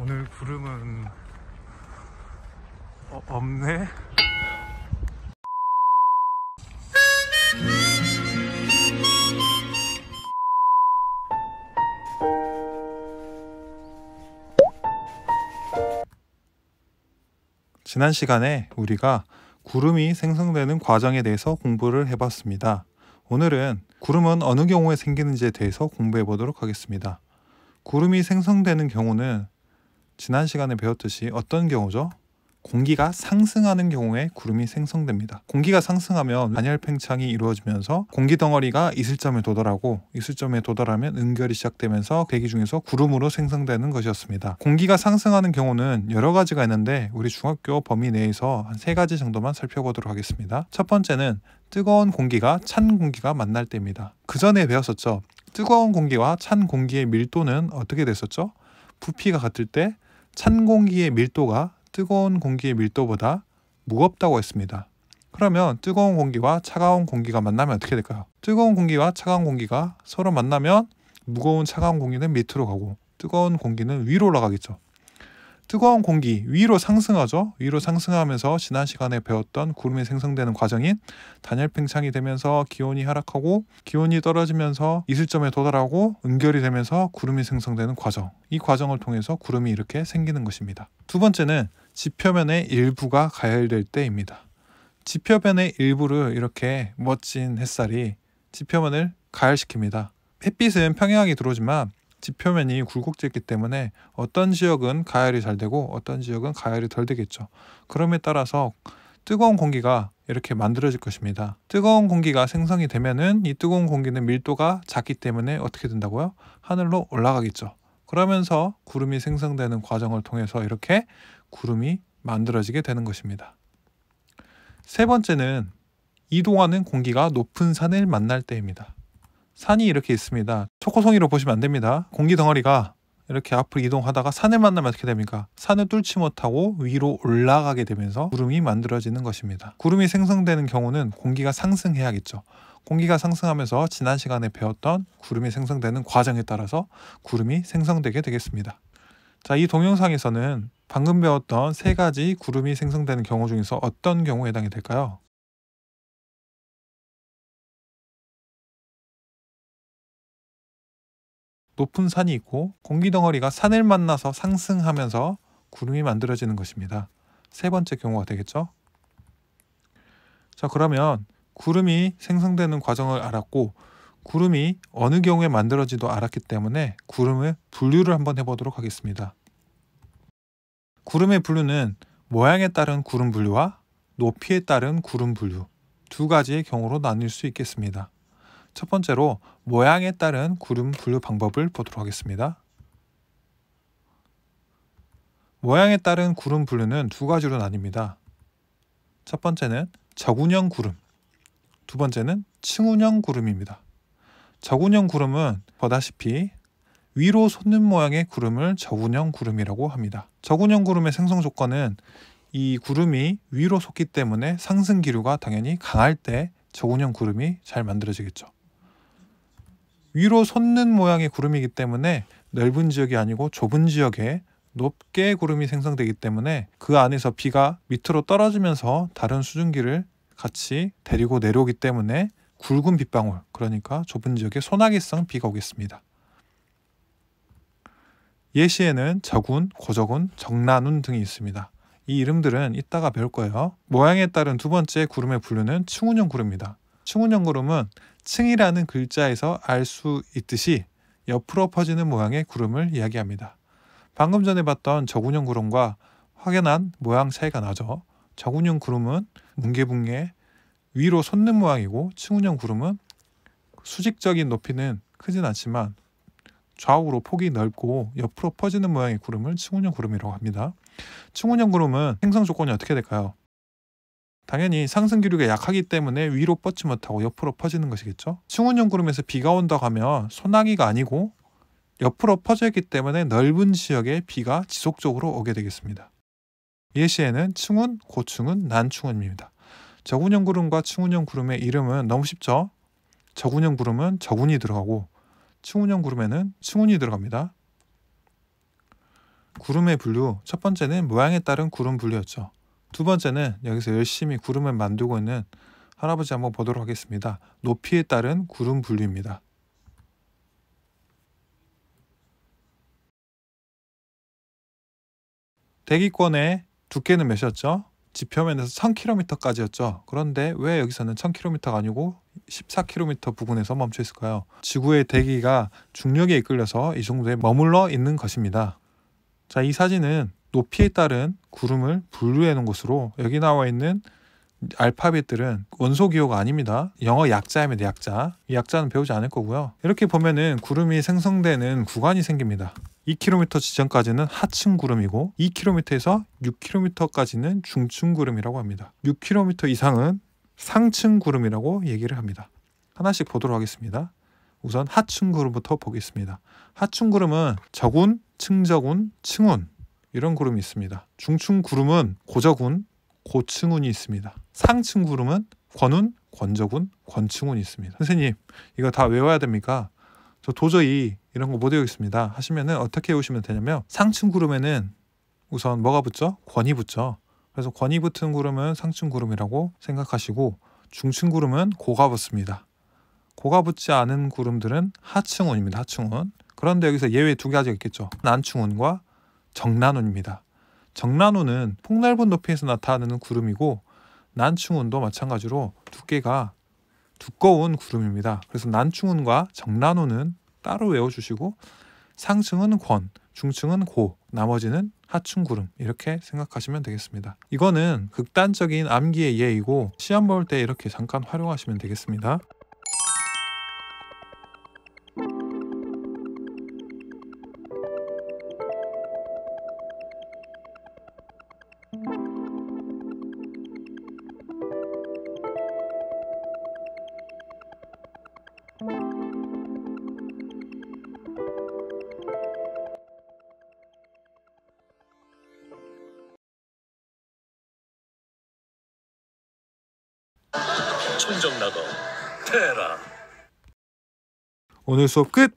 오늘 구름은 어, 없네 지난 시간에 우리가 구름이 생성되는 과정에 대해서 공부를 해봤습니다. 오늘은 구름은 어느 경우에 생기는지에 대해서 공부해 보도록 하겠습니다. 구름이 생성되는 경우는 지난 시간에 배웠듯이 어떤 경우죠? 공기가 상승하는 경우에 구름이 생성됩니다. 공기가 상승하면 반열 팽창이 이루어지면서 공기 덩어리가 이슬점에 도달하고 이슬점에 도달하면 응결이 시작되면서 대기 중에서 구름으로 생성되는 것이었습니다. 공기가 상승하는 경우는 여러 가지가 있는데 우리 중학교 범위 내에서 한 세 가지 정도만 살펴보도록 하겠습니다. 첫 번째는 뜨거운 공기가 찬 공기가 만날 때입니다. 그 전에 배웠었죠. 뜨거운 공기와 찬 공기의 밀도는 어떻게 됐었죠? 부피가 같을 때찬 공기의 밀도가 뜨거운 공기의 밀도보다 무겁다고 했습니다. 그러면 뜨거운 공기와 차가운 공기가 만나면 어떻게 될까요? 뜨거운 공기와 차가운 공기가 서로 만나면 무거운 차가운 공기는 밑으로 가고 뜨거운 공기는 위로 올라가겠죠. 뜨거운 공기 위로 상승하죠. 위로 상승하면서 지난 시간에 배웠던 구름이 생성되는 과정인 단열팽창이 되면서 기온이 하락하고 기온이 떨어지면서 이슬점에 도달하고 응결이 되면서 구름이 생성되는 과정. 이 과정을 통해서 구름이 이렇게 생기는 것입니다. 두 번째는 지표면의 일부가 가열될 때입니다. 지표면의 일부를 이렇게 멋진 햇살이 지표면을 가열시킵니다. 햇빛은 평행하게 들어오지만 지표면이 굴곡지였기 때문에 어떤 지역은 가열이 잘 되고 어떤 지역은 가열이 덜 되겠죠. 그럼에 따라서 뜨거운 공기가 이렇게 만들어질 것입니다. 뜨거운 공기가 생성이 되면은 이 뜨거운 공기는 밀도가 작기 때문에 어떻게 된다고요? 하늘로 올라가겠죠. 그러면서 구름이 생성되는 과정을 통해서 이렇게 구름이 만들어지게 되는 것입니다. 세 번째는 이동하는 공기가 높은 산을 만날 때입니다. 산이 이렇게 있습니다. 초코송이로 보시면 안 됩니다. 공기 덩어리가 이렇게 앞으로 이동하다가 산을 만나면 어떻게 됩니까? 산을 뚫지 못하고 위로 올라가게 되면서 구름이 만들어지는 것입니다. 구름이 생성되는 경우는 공기가 상승해야겠죠. 공기가 상승하면서 지난 시간에 배웠던 구름이 생성되는 과정에 따라서 구름이 생성되게 되겠습니다. 자, 이 동영상에서는 방금 배웠던 세 가지 구름이 생성되는 경우 중에서 어떤 경우에 해당이 될까요? 높은 산이 있고 공기 덩어리가 산을 만나서 상승하면서 구름이 만들어지는 것입니다. 세 번째 경우가 되겠죠. 자, 그러면 구름이 생성되는 과정을 알았고 구름이 어느 경우에 만들어지도 알았기 때문에 구름의 분류를 한번 해보도록 하겠습니다. 구름의 분류는 모양에 따른 구름 분류와 높이에 따른 구름 분류 두 가지의 경우로 나뉠 수 있겠습니다. 첫 번째로 모양에 따른 구름 분류 방법을 보도록 하겠습니다. 모양에 따른 구름 분류는 두 가지로 나뉩니다. 첫 번째는 적운형 구름, 두 번째는 층운형 구름입니다. 적운형 구름은 보다시피 위로 솟는 모양의 구름을 적운형 구름이라고 합니다. 적운형 구름의 생성 조건은 이 구름이 위로 솟기 때문에 상승 기류가 당연히 강할 때적운형 구름이 잘 만들어지겠죠. 위로 솟는 모양의 구름이기 때문에 넓은 지역이 아니고 좁은 지역에 높게 구름이 생성되기 때문에 그 안에서 비가 밑으로 떨어지면서 다른 수증기를 같이 데리고 내려오기 때문에 굵은 빗방울, 그러니까 좁은 지역에 소나기성 비가 오겠습니다. 예시에는 저군, 고저군, 적란운 등이 있습니다. 이 이름들은 이따가 배울 거예요. 모양에 따른 두 번째 구름의 분류는 층운형 구름입니다. 층운형구름은 층이라는 글자에서 알 수 있듯이 옆으로 퍼지는 모양의 구름을 이야기합니다. 방금 전에 봤던 저군형 구름과 확연한 모양 차이가 나죠. 저군형 구름은 뭉게뭉게 위로 솟는 모양이고 층운형 구름은 수직적인 높이는 크진 않지만 좌우로 폭이 넓고 옆으로 퍼지는 모양의 구름을 층운형 구름이라고 합니다. 층운형 구름은 생성 조건이 어떻게 될까요? 당연히 상승 기류가 약하기 때문에 위로 뻗지 못하고 옆으로 퍼지는 것이겠죠. 층운형 구름에서 비가 온다고 하면 소나기가 아니고 옆으로 퍼져 있기 때문에 넓은 지역에 비가 지속적으로 오게 되겠습니다. 예시에는 층운, 고층운, 난층운입니다. 적운형 구름과 층운형 구름의 이름은 너무 쉽죠? 적운형 구름은 적운이 들어가고 층운형 구름에는 층운이 들어갑니다. 구름의 분류, 첫 번째는 모양에 따른 구름 분류였죠. 두 번째는 여기서 열심히 구름을 만들고 있는 할아버지 한번 보도록 하겠습니다. 높이에 따른 구름 분류입니다. 대기권의 두께는 몇이었죠? 지표면에서 1000km까지였죠. 그런데 왜 여기서는 1000km가 아니고 14km 부근에서 멈춰 있을까요? 지구의 대기가 중력에 이끌려서 이 정도에 머물러 있는 것입니다. 자, 이 사진은 높이에 따른 구름을 분류해놓은 것으로 여기 나와 있는 알파벳들은 원소 기호가 아닙니다. 영어 약자입니다. 약자. 약자는 배우지 않을 거고요. 이렇게 보면은 구름이 생성되는 구간이 생깁니다. 2km 지점까지는 하층 구름이고 2km에서 6km까지는 중층 구름이라고 합니다. 6km 이상은 상층 구름이라고 얘기를 합니다. 하나씩 보도록 하겠습니다. 우선 하층 구름부터 보겠습니다. 하층 구름은 저군, 층저군, 층운 이런 구름이 있습니다. 중층 구름은 고저군, 고층운이 있습니다. 상층 구름은 권운, 권저군, 권층운이 있습니다. 선생님, 이거 다 외워야 됩니까? 저 도저히 이런 거 못 외우겠습니다. 하시면은 어떻게 외우시면 되냐면 상층 구름에는 우선 뭐가 붙죠? 권이 붙죠. 그래서 권이 붙은 구름은 상층 구름이라고 생각하시고 중층 구름은 고가 붙습니다. 고가 붙지 않은 구름들은 하층운입니다. 하층운. 그런데 여기서 예외 두 가지가 있겠죠. 난층운과 정난운입니다정난운은 폭넓은 높이에서 나타나는 구름이고 난충운도 마찬가지로 두께가 두꺼운 구름입니다. 그래서 난충운과 정난운은 따로 외워주시고 상층은 권, 중층은 고, 나머지는 하충 구름 이렇게 생각하시면 되겠습니다. 이거는 극단적인 암기의 예이고 시험 볼 때 이렇게 잠깐 활용하시면 되겠습니다. 천정나가 테라 오늘 수업 끝!